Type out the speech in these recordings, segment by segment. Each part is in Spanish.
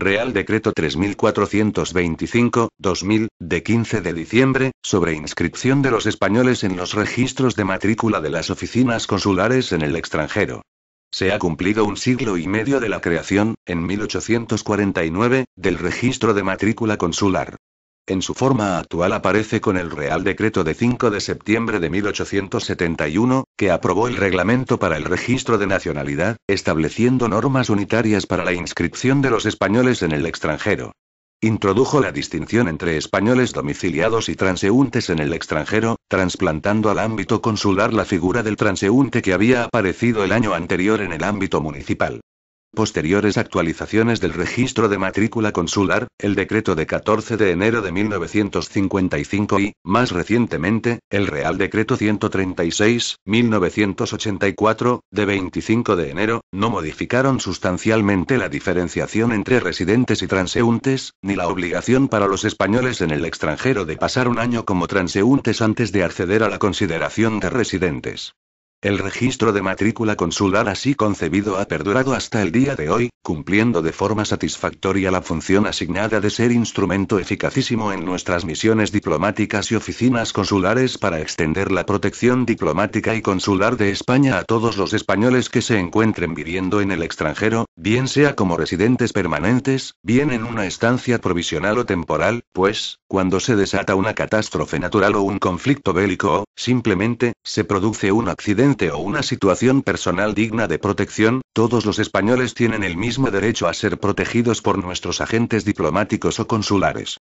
Real Decreto 3425-2000, de 15 de diciembre, sobre inscripción de los españoles en los registros de matrícula de las oficinas consulares en el extranjero. Se ha cumplido un siglo y medio de la creación, en 1849, del registro de matrícula consular. En su forma actual aparece con el Real Decreto de 5 de septiembre de 1871, que aprobó el Reglamento para el Registro de Nacionalidad, estableciendo normas unitarias para la inscripción de los españoles en el extranjero. Introdujo la distinción entre españoles domiciliados y transeúntes en el extranjero, trasplantando al ámbito consular la figura del transeúnte que había aparecido el año anterior en el ámbito municipal. Posteriores actualizaciones del registro de matrícula consular, el decreto de 14 de enero de 1955 y, más recientemente, el Real Decreto 136, 1984, de 25 de enero, no modificaron sustancialmente la diferenciación entre residentes y transeúntes, ni la obligación para los españoles en el extranjero de pasar un año como transeúntes antes de acceder a la consideración de residentes. El registro de matrícula consular así concebido ha perdurado hasta el día de hoy, cumpliendo de forma satisfactoria la función asignada de ser instrumento eficacísimo en nuestras misiones diplomáticas y oficinas consulares para extender la protección diplomática y consular de España a todos los españoles que se encuentren viviendo en el extranjero, bien sea como residentes permanentes, bien en una estancia provisional o temporal, pues, cuando se desata una catástrofe natural o un conflicto bélico o, simplemente, se produce un accidente o una situación personal digna de protección, todos los españoles tienen el mismo derecho a ser protegidos por nuestros agentes diplomáticos o consulares.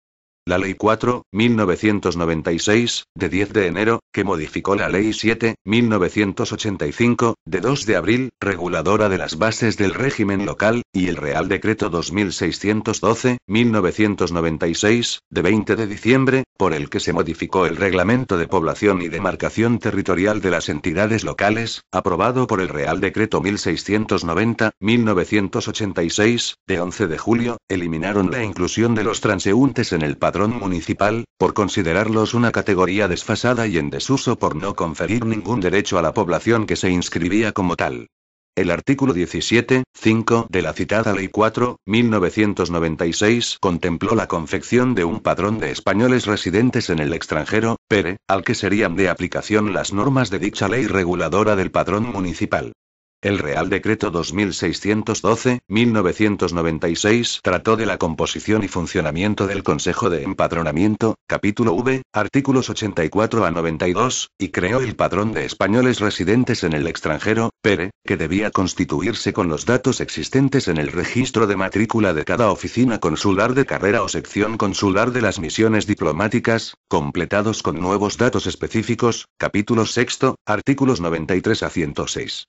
La Ley 4, 1996, de 10 de enero, que modificó la Ley 7, 1985, de 2 de abril, reguladora de las bases del régimen local, y el Real Decreto 2612, 1996, de 20 de diciembre, por el que se modificó el Reglamento de Población y Demarcación Territorial de las Entidades Locales, aprobado por el Real Decreto 1690-1986, de 11 de julio, eliminaron la inclusión de los transeúntes en el padrón municipal, por considerarlos una categoría desfasada y en desuso por no conferir ningún derecho a la población que se inscribía como tal. El artículo 17, 5 de la citada Ley 4, 1996 contempló la confección de un padrón de españoles residentes en el extranjero, PERE, al que serían de aplicación las normas de dicha ley reguladora del padrón municipal. El Real Decreto 2612-1996 trató de la composición y funcionamiento del Consejo de Empadronamiento, capítulo V, artículos 84 a 92, y creó el Padrón de Españoles Residentes en el extranjero, PERE, que debía constituirse con los datos existentes en el registro de matrícula de cada oficina consular de carrera o sección consular de las misiones diplomáticas, completados con nuevos datos específicos, capítulo VI, artículos 93 a 106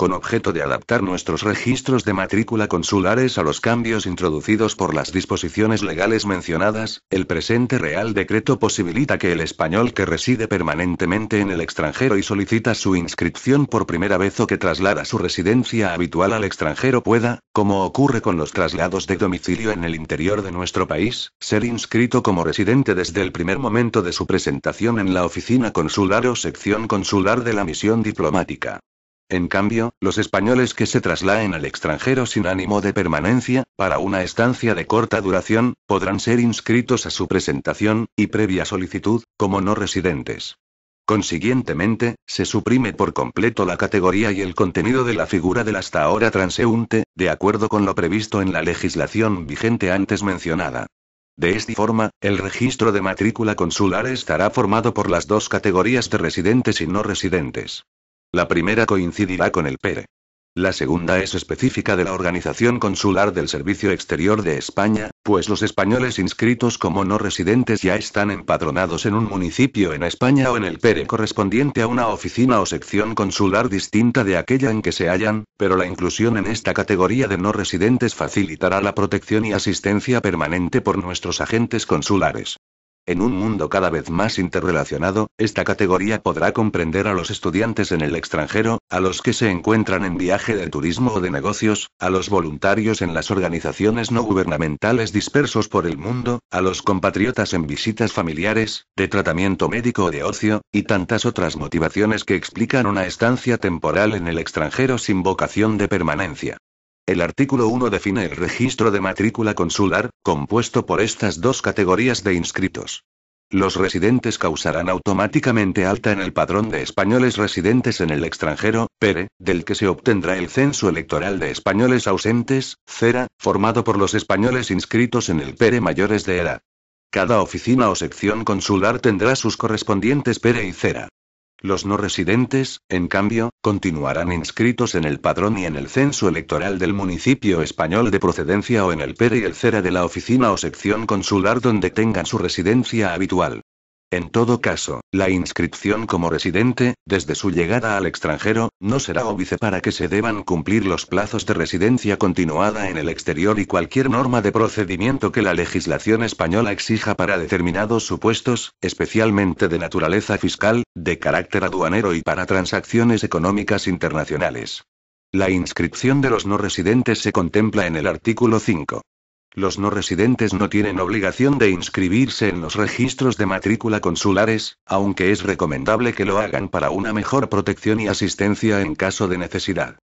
con objeto de adaptar nuestros registros de matrícula consulares a los cambios introducidos por las disposiciones legales mencionadas, el presente Real Decreto posibilita que el español que reside permanentemente en el extranjero y solicita su inscripción por primera vez o que traslada su residencia habitual al extranjero pueda, como ocurre con los traslados de domicilio en el interior de nuestro país, ser inscrito como residente desde el primer momento de su presentación en la oficina consular o sección consular de la misión diplomática. En cambio, los españoles que se traslaen al extranjero sin ánimo de permanencia, para una estancia de corta duración, podrán ser inscritos a su presentación, y previa solicitud, como no residentes. Consiguientemente, se suprime por completo la categoría y el contenido de la figura del hasta ahora transeúnte, de acuerdo con lo previsto en la legislación vigente antes mencionada. De esta forma, el registro de matrícula consular estará formado por las dos categorías de residentes y no residentes. La primera coincidirá con el PERE. La segunda es específica de la Organización Consular del Servicio Exterior de España, pues los españoles inscritos como no residentes ya están empadronados en un municipio en España o en el PERE correspondiente a una oficina o sección consular distinta de aquella en que se hallan, pero la inclusión en esta categoría de no residentes facilitará la protección y asistencia permanente por nuestros agentes consulares. En un mundo cada vez más interrelacionado, esta categoría podrá comprender a los estudiantes en el extranjero, a los que se encuentran en viaje de turismo o de negocios, a los voluntarios en las organizaciones no gubernamentales dispersos por el mundo, a los compatriotas en visitas familiares, de tratamiento médico o de ocio, y tantas otras motivaciones que explican una estancia temporal en el extranjero sin vocación de permanencia. El artículo 1 define el registro de matrícula consular, compuesto por estas dos categorías de inscritos. Los residentes causarán automáticamente alta en el padrón de españoles residentes en el extranjero, PERE, del que se obtendrá el censo electoral de españoles ausentes, CERA, formado por los españoles inscritos en el PERE mayores de edad. Cada oficina o sección consular tendrá sus correspondientes PERE y CERA. Los no residentes, en cambio, continuarán inscritos en el padrón y en el censo electoral del municipio español de procedencia o en el PER y el CERA de la oficina o sección consular donde tengan su residencia habitual. En todo caso, la inscripción como residente, desde su llegada al extranjero, no será óbice para que se deban cumplir los plazos de residencia continuada en el exterior y cualquier norma de procedimiento que la legislación española exija para determinados supuestos, especialmente de naturaleza fiscal, de carácter aduanero y para transacciones económicas internacionales. La inscripción de los no residentes se contempla en el artículo 5. Los no residentes no tienen obligación de inscribirse en los registros de matrícula consulares, aunque es recomendable que lo hagan para una mejor protección y asistencia en caso de necesidad.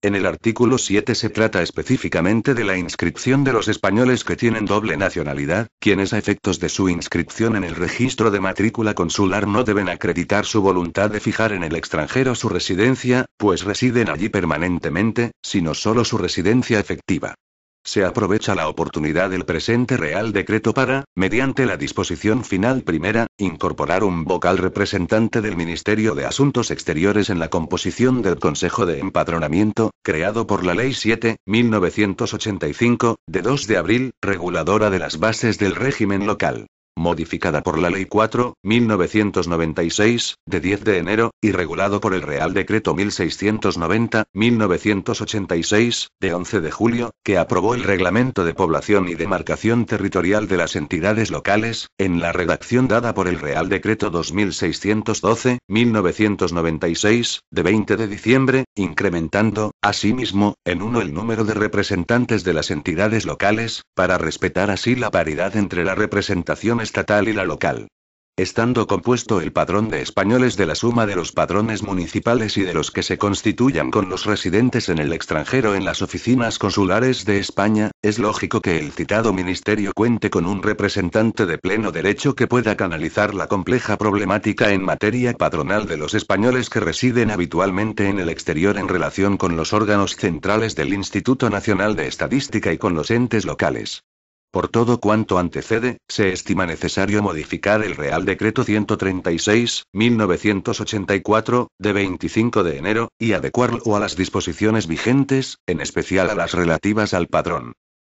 En el artículo 7 se trata específicamente de la inscripción de los españoles que tienen doble nacionalidad, quienes a efectos de su inscripción en el registro de matrícula consular no deben acreditar su voluntad de fijar en el extranjero su residencia, pues residen allí permanentemente, sino solo su residencia efectiva. Se aprovecha la oportunidad del presente Real Decreto para, mediante la disposición final primera, incorporar un vocal representante del Ministerio de Asuntos Exteriores en la composición del Consejo de Empadronamiento, creado por la Ley 7, 1985, de 2 de abril, reguladora de las bases del régimen local modificada por la Ley 4, 1996, de 10 de enero, y regulado por el Real Decreto 1690, 1986, de 11 de julio, que aprobó el Reglamento de Población y Demarcación Territorial de las Entidades Locales, en la redacción dada por el Real Decreto 2612, 1996, de 20 de diciembre, incrementando, asimismo, en uno el número de representantes de las entidades locales, para respetar así la paridad entre la representación estatal y la local. Estando compuesto el padrón de españoles de la suma de los padrones municipales y de los que se constituyan con los residentes en el extranjero en las oficinas consulares de España, es lógico que el citado ministerio cuente con un representante de pleno derecho que pueda canalizar la compleja problemática en materia padronal de los españoles que residen habitualmente en el exterior en relación con los órganos centrales del Instituto Nacional de Estadística y con los entes locales. Por todo cuanto antecede, se estima necesario modificar el Real Decreto 136-1984, de 25 de enero, y adecuarlo a las disposiciones vigentes, en especial a las relativas al padrón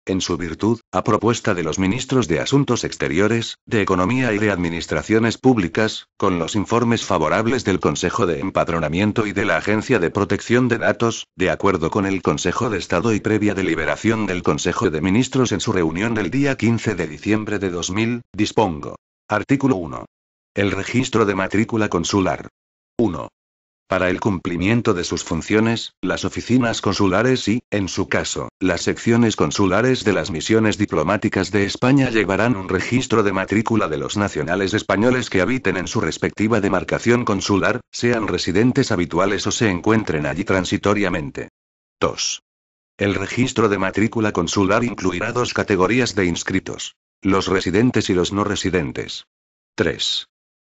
en su virtud, a propuesta de los ministros de Asuntos Exteriores, de Economía y de Administraciones Públicas, con los informes favorables del Consejo de Empadronamiento y de la Agencia de Protección de Datos, de acuerdo con el Consejo de Estado y previa deliberación del Consejo de Ministros en su reunión del día 15 de diciembre de 2000, dispongo. Artículo 1. El registro de matrícula consular. 1. Para el cumplimiento de sus funciones, las oficinas consulares y, en su caso, las secciones consulares de las misiones diplomáticas de España llevarán un registro de matrícula de los nacionales españoles que habiten en su respectiva demarcación consular, sean residentes habituales o se encuentren allí transitoriamente. 2. El registro de matrícula consular incluirá dos categorías de inscritos. Los residentes y los no residentes. 3.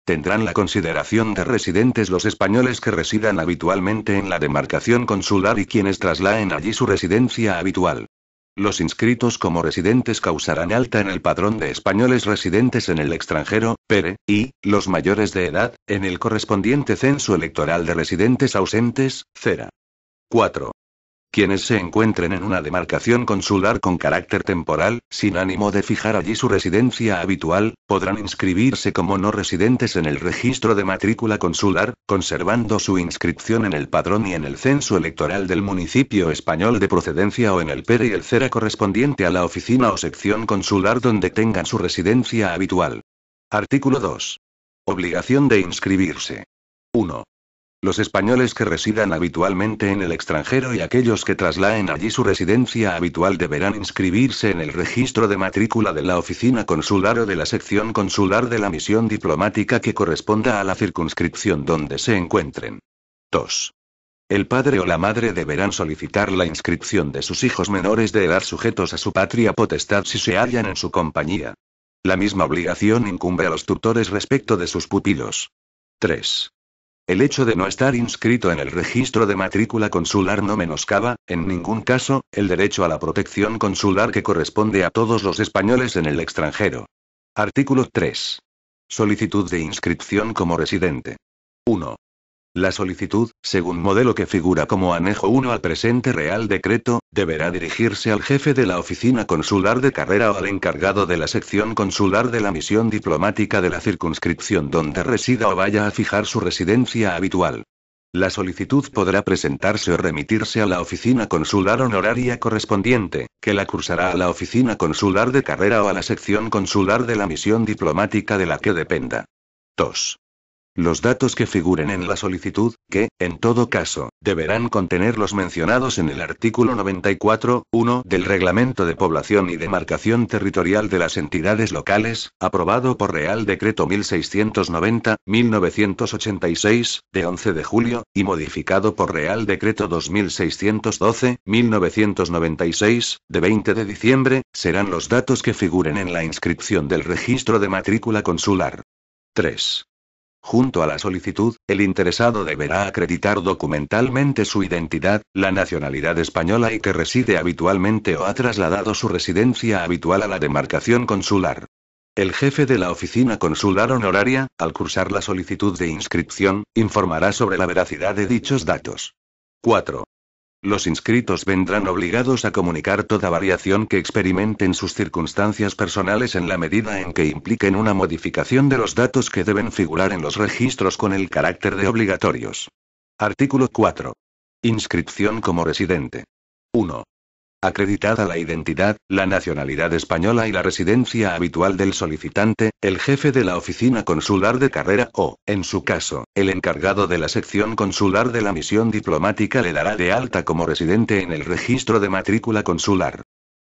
Tendrán la consideración de residentes los españoles que residan habitualmente en la demarcación consular y quienes traslaen allí su residencia habitual. Los inscritos como residentes causarán alta en el padrón de españoles residentes en el extranjero, PERE, y, los mayores de edad, en el correspondiente censo electoral de residentes ausentes, CERA. 4 quienes se encuentren en una demarcación consular con carácter temporal, sin ánimo de fijar allí su residencia habitual, podrán inscribirse como no residentes en el registro de matrícula consular, conservando su inscripción en el padrón y en el censo electoral del municipio español de procedencia o en el PER y el CERA correspondiente a la oficina o sección consular donde tengan su residencia habitual. Artículo 2. Obligación de inscribirse. 1 los españoles que residan habitualmente en el extranjero y aquellos que traslaen allí su residencia habitual deberán inscribirse en el registro de matrícula de la oficina consular o de la sección consular de la misión diplomática que corresponda a la circunscripción donde se encuentren. 2. El padre o la madre deberán solicitar la inscripción de sus hijos menores de edad sujetos a su patria potestad si se hallan en su compañía. La misma obligación incumbe a los tutores respecto de sus pupilos. 3. El hecho de no estar inscrito en el registro de matrícula consular no menoscaba, en ningún caso, el derecho a la protección consular que corresponde a todos los españoles en el extranjero. Artículo 3. Solicitud de inscripción como residente. 1. La solicitud, según modelo que figura como anejo 1 al presente Real Decreto, deberá dirigirse al jefe de la oficina consular de carrera o al encargado de la sección consular de la misión diplomática de la circunscripción donde resida o vaya a fijar su residencia habitual. La solicitud podrá presentarse o remitirse a la oficina consular honoraria correspondiente, que la cursará a la oficina consular de carrera o a la sección consular de la misión diplomática de la que dependa. 2. Los datos que figuren en la solicitud, que, en todo caso, deberán contener los mencionados en el artículo 94.1 del Reglamento de Población y Demarcación Territorial de las Entidades Locales, aprobado por Real Decreto 1690-1986, de 11 de julio, y modificado por Real Decreto 2612-1996, de 20 de diciembre, serán los datos que figuren en la inscripción del registro de matrícula consular. 3. Junto a la solicitud, el interesado deberá acreditar documentalmente su identidad, la nacionalidad española y que reside habitualmente o ha trasladado su residencia habitual a la demarcación consular. El jefe de la oficina consular honoraria, al cursar la solicitud de inscripción, informará sobre la veracidad de dichos datos. 4. Los inscritos vendrán obligados a comunicar toda variación que experimenten sus circunstancias personales en la medida en que impliquen una modificación de los datos que deben figurar en los registros con el carácter de obligatorios. Artículo 4. Inscripción como residente. 1 acreditada la identidad, la nacionalidad española y la residencia habitual del solicitante, el jefe de la oficina consular de carrera o, en su caso, el encargado de la sección consular de la misión diplomática le dará de alta como residente en el registro de matrícula consular.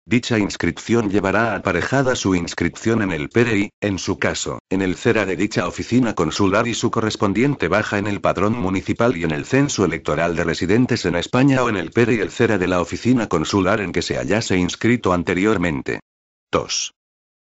Dicha inscripción llevará aparejada su inscripción en el y, en su caso, en el CERA de dicha oficina consular y su correspondiente baja en el padrón municipal y en el censo electoral de residentes en España o en el y el CERA de la oficina consular en que se hallase inscrito anteriormente. 2.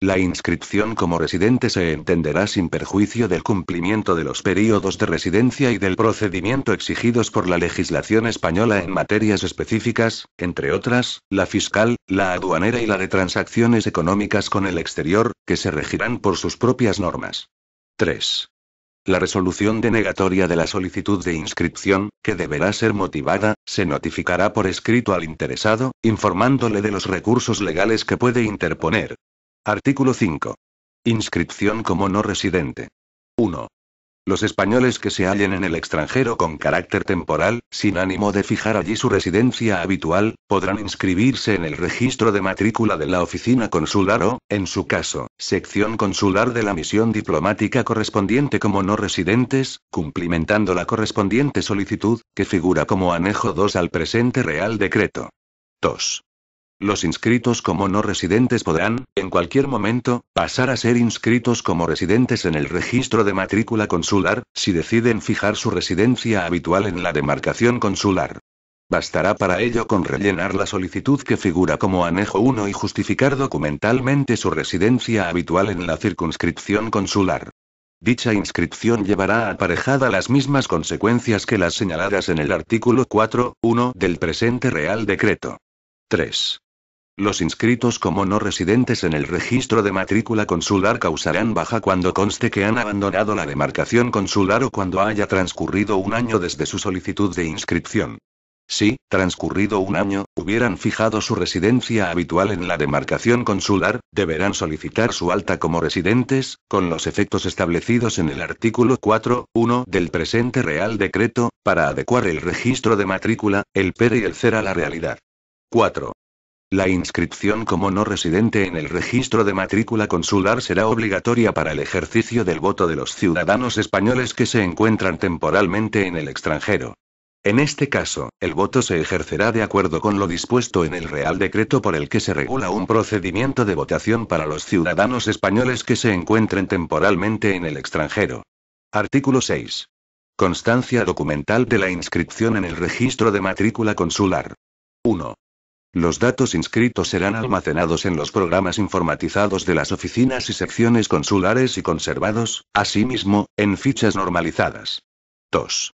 La inscripción como residente se entenderá sin perjuicio del cumplimiento de los períodos de residencia y del procedimiento exigidos por la legislación española en materias específicas, entre otras, la fiscal, la aduanera y la de transacciones económicas con el exterior, que se regirán por sus propias normas. 3. La resolución denegatoria de la solicitud de inscripción, que deberá ser motivada, se notificará por escrito al interesado, informándole de los recursos legales que puede interponer, Artículo 5. Inscripción como no residente. 1. Los españoles que se hallen en el extranjero con carácter temporal, sin ánimo de fijar allí su residencia habitual, podrán inscribirse en el registro de matrícula de la oficina consular o, en su caso, sección consular de la misión diplomática correspondiente como no residentes, cumplimentando la correspondiente solicitud, que figura como anejo 2 al presente Real Decreto. 2. Los inscritos como no residentes podrán, en cualquier momento, pasar a ser inscritos como residentes en el registro de matrícula consular, si deciden fijar su residencia habitual en la demarcación consular. Bastará para ello con rellenar la solicitud que figura como anejo 1 y justificar documentalmente su residencia habitual en la circunscripción consular. Dicha inscripción llevará aparejada las mismas consecuencias que las señaladas en el artículo 4.1 del presente Real Decreto. 3. Los inscritos como no residentes en el registro de matrícula consular causarán baja cuando conste que han abandonado la demarcación consular o cuando haya transcurrido un año desde su solicitud de inscripción. Si, transcurrido un año, hubieran fijado su residencia habitual en la demarcación consular, deberán solicitar su alta como residentes, con los efectos establecidos en el artículo 4.1 del presente Real Decreto, para adecuar el registro de matrícula, el PER y el CER a la realidad. 4. La inscripción como no residente en el registro de matrícula consular será obligatoria para el ejercicio del voto de los ciudadanos españoles que se encuentran temporalmente en el extranjero. En este caso, el voto se ejercerá de acuerdo con lo dispuesto en el Real Decreto por el que se regula un procedimiento de votación para los ciudadanos españoles que se encuentren temporalmente en el extranjero. Artículo 6. Constancia documental de la inscripción en el registro de matrícula consular. 1. Los datos inscritos serán almacenados en los programas informatizados de las oficinas y secciones consulares y conservados, asimismo, en fichas normalizadas. 2.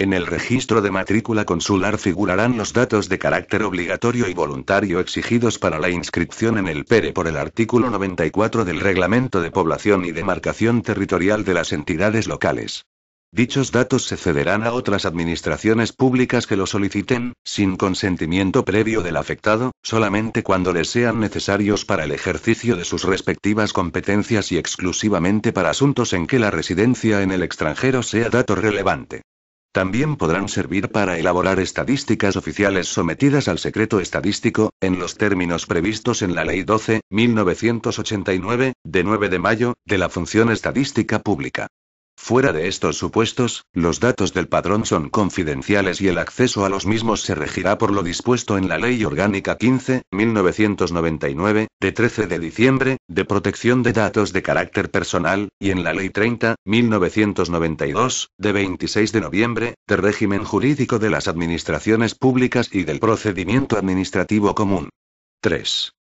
En el registro de matrícula consular figurarán los datos de carácter obligatorio y voluntario exigidos para la inscripción en el PERE por el artículo 94 del Reglamento de Población y Demarcación Territorial de las Entidades Locales. Dichos datos se cederán a otras administraciones públicas que lo soliciten, sin consentimiento previo del afectado, solamente cuando les sean necesarios para el ejercicio de sus respectivas competencias y exclusivamente para asuntos en que la residencia en el extranjero sea dato relevante. También podrán servir para elaborar estadísticas oficiales sometidas al secreto estadístico, en los términos previstos en la Ley 12, 1989, de 9 de mayo, de la Función Estadística Pública. Fuera de estos supuestos, los datos del padrón son confidenciales y el acceso a los mismos se regirá por lo dispuesto en la Ley Orgánica 15, 1999, de 13 de diciembre, de protección de datos de carácter personal, y en la Ley 30, 1992, de 26 de noviembre, de régimen jurídico de las administraciones públicas y del procedimiento administrativo común. 3.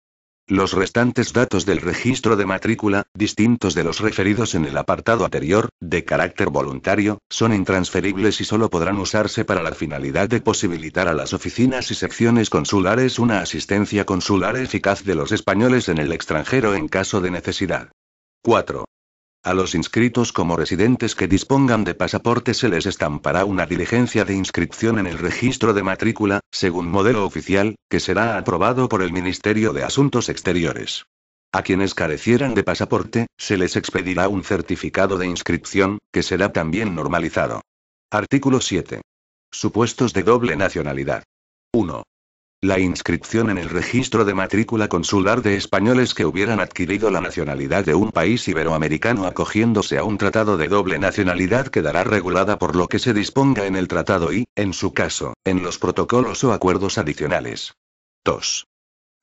Los restantes datos del registro de matrícula, distintos de los referidos en el apartado anterior, de carácter voluntario, son intransferibles y solo podrán usarse para la finalidad de posibilitar a las oficinas y secciones consulares una asistencia consular eficaz de los españoles en el extranjero en caso de necesidad. 4. A los inscritos como residentes que dispongan de pasaporte se les estampará una diligencia de inscripción en el registro de matrícula, según modelo oficial, que será aprobado por el Ministerio de Asuntos Exteriores. A quienes carecieran de pasaporte, se les expedirá un certificado de inscripción, que será también normalizado. Artículo 7. Supuestos de doble nacionalidad. 1. La inscripción en el registro de matrícula consular de españoles que hubieran adquirido la nacionalidad de un país iberoamericano acogiéndose a un tratado de doble nacionalidad quedará regulada por lo que se disponga en el tratado y, en su caso, en los protocolos o acuerdos adicionales. 2.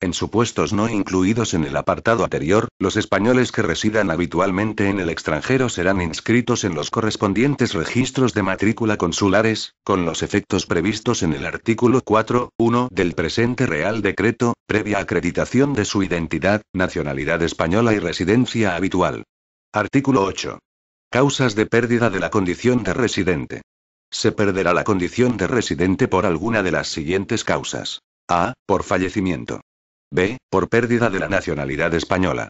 En supuestos no incluidos en el apartado anterior, los españoles que residan habitualmente en el extranjero serán inscritos en los correspondientes registros de matrícula consulares, con los efectos previstos en el artículo 4.1 del presente Real Decreto, previa acreditación de su identidad, nacionalidad española y residencia habitual. Artículo 8. Causas de pérdida de la condición de residente. Se perderá la condición de residente por alguna de las siguientes causas. A. Por fallecimiento. B. Por pérdida de la nacionalidad española.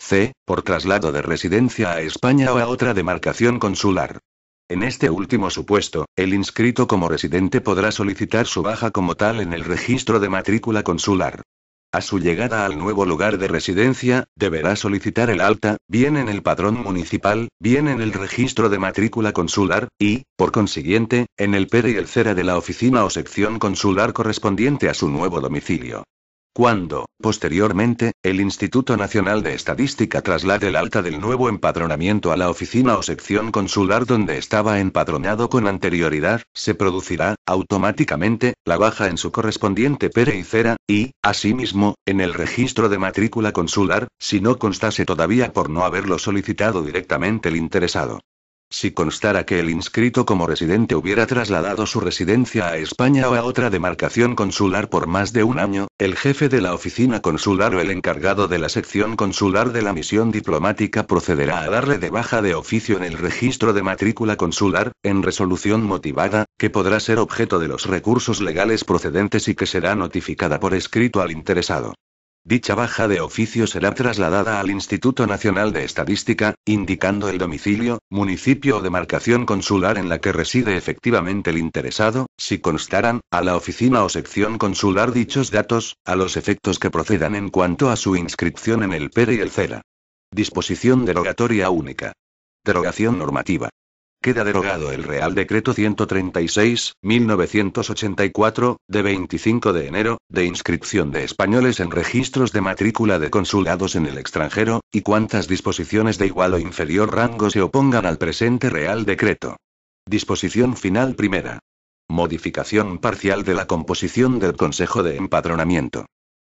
C. Por traslado de residencia a España o a otra demarcación consular. En este último supuesto, el inscrito como residente podrá solicitar su baja como tal en el registro de matrícula consular. A su llegada al nuevo lugar de residencia, deberá solicitar el alta, bien en el padrón municipal, bien en el registro de matrícula consular, y, por consiguiente, en el PER y el CERA de la oficina o sección consular correspondiente a su nuevo domicilio. Cuando, posteriormente, el Instituto Nacional de Estadística traslade el alta del nuevo empadronamiento a la oficina o sección consular donde estaba empadronado con anterioridad, se producirá, automáticamente, la baja en su correspondiente pereicera, y, asimismo, en el registro de matrícula consular, si no constase todavía por no haberlo solicitado directamente el interesado si constara que el inscrito como residente hubiera trasladado su residencia a España o a otra demarcación consular por más de un año, el jefe de la oficina consular o el encargado de la sección consular de la misión diplomática procederá a darle de baja de oficio en el registro de matrícula consular, en resolución motivada, que podrá ser objeto de los recursos legales procedentes y que será notificada por escrito al interesado. Dicha baja de oficio será trasladada al Instituto Nacional de Estadística, indicando el domicilio, municipio o demarcación consular en la que reside efectivamente el interesado, si constaran, a la oficina o sección consular dichos datos, a los efectos que procedan en cuanto a su inscripción en el PER y el CERA. Disposición derogatoria única. Derogación normativa queda derogado el Real Decreto 136-1984, de 25 de enero, de inscripción de españoles en registros de matrícula de consulados en el extranjero, y cuantas disposiciones de igual o inferior rango se opongan al presente Real Decreto. Disposición final primera. Modificación parcial de la composición del Consejo de Empadronamiento.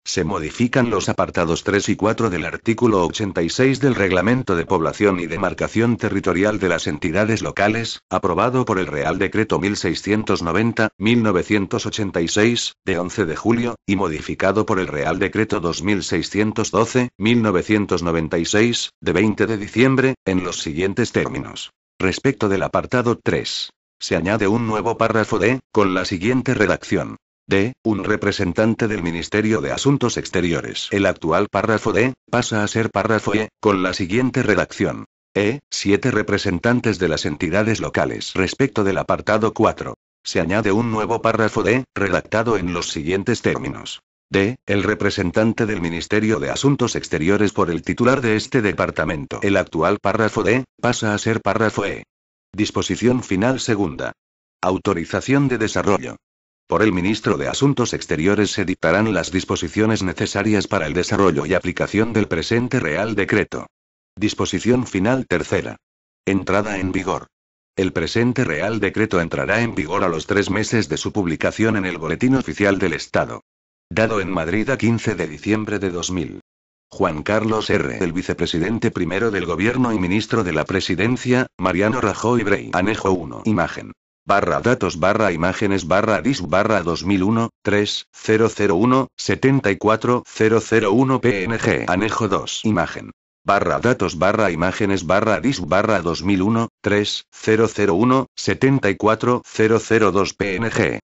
Se modifican los apartados 3 y 4 del artículo 86 del Reglamento de Población y Demarcación Territorial de las Entidades Locales, aprobado por el Real Decreto 1690-1986, de 11 de julio, y modificado por el Real Decreto 2612-1996, de 20 de diciembre, en los siguientes términos. Respecto del apartado 3. Se añade un nuevo párrafo D, con la siguiente redacción. D. Un representante del Ministerio de Asuntos Exteriores. El actual párrafo D pasa a ser párrafo E, con la siguiente redacción. E. Siete representantes de las entidades locales. Respecto del apartado 4. Se añade un nuevo párrafo D, redactado en los siguientes términos. D. El representante del Ministerio de Asuntos Exteriores por el titular de este departamento. El actual párrafo D pasa a ser párrafo E. Disposición final segunda. Autorización de desarrollo. Por el ministro de Asuntos Exteriores se dictarán las disposiciones necesarias para el desarrollo y aplicación del presente Real Decreto. Disposición final tercera. Entrada en vigor. El presente Real Decreto entrará en vigor a los tres meses de su publicación en el Boletín Oficial del Estado. Dado en Madrid a 15 de diciembre de 2000. Juan Carlos R. El vicepresidente primero del Gobierno y ministro de la Presidencia, Mariano Rajoy Brey. Anejo 1. Imagen barra datos barra imágenes barra dis barra 2001 3001 74001 png anejo 2 imagen barra datos barra imágenes barra dis barra 2001 3001 74002 png